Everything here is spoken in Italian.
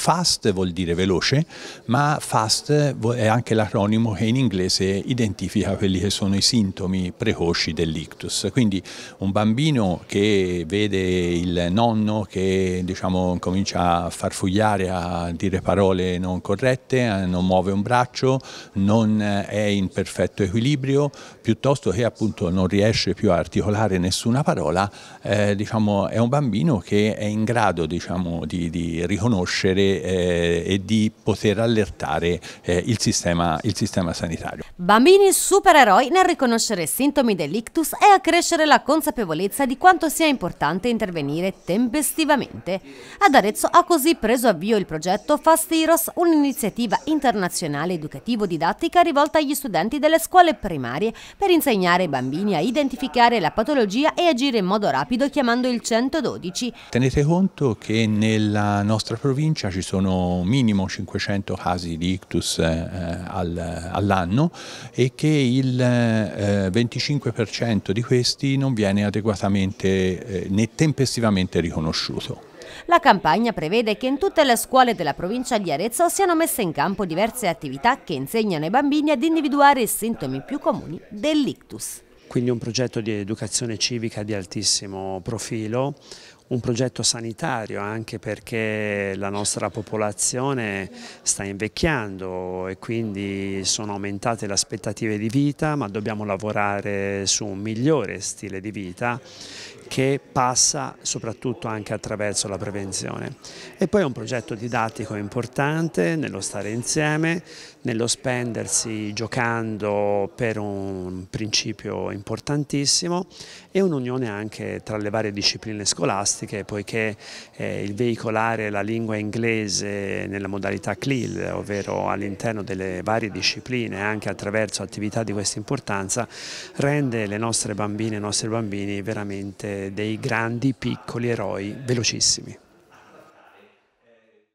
Fast vuol dire veloce, ma fast è anche l'acronimo che in inglese identifica quelli che sono i sintomi precoci dell'ictus. Quindi un bambino che vede il nonno che diciamo, comincia a farfugliare, a dire parole non corrette, eh, non muove un braccio, non è in perfetto equilibrio, piuttosto che appunto non riesce più a articolare nessuna parola, eh, diciamo, è un bambino che è in grado diciamo, di, di riconoscere e, eh, e di poter allertare eh, il sistema, il sistema sanitario. Bambini supereroi nel riconoscere sintomi dell'ictus e accrescere la consapevolezza di quanto sia importante intervenire tempestivamente. Ad Arezzo ha così preso avvio il progetto Fastiros, un'iniziativa internazionale educativo-didattica rivolta agli studenti delle scuole primarie per insegnare ai bambini a identificare la patologia e agire in modo rapido chiamando il 112. Tenete conto che nella nostra provincia ci ci sono minimo 500 casi di ictus eh, eh, al, all'anno e che il eh, 25% di questi non viene adeguatamente eh, né tempestivamente riconosciuto. La campagna prevede che in tutte le scuole della provincia di Arezzo siano messe in campo diverse attività che insegnano ai bambini ad individuare i sintomi più comuni dell'ictus quindi un progetto di educazione civica di altissimo profilo, un progetto sanitario anche perché la nostra popolazione sta invecchiando e quindi sono aumentate le aspettative di vita ma dobbiamo lavorare su un migliore stile di vita che passa soprattutto anche attraverso la prevenzione. E poi è un progetto didattico importante nello stare insieme, nello spendersi giocando per un principio importantissimo e un'unione anche tra le varie discipline scolastiche scolastiche poiché eh, il veicolare la lingua inglese nella modalità CLIL, ovvero all'interno delle varie discipline anche attraverso attività di questa importanza, rende le nostre bambine e i nostri bambini veramente dei grandi piccoli eroi velocissimi.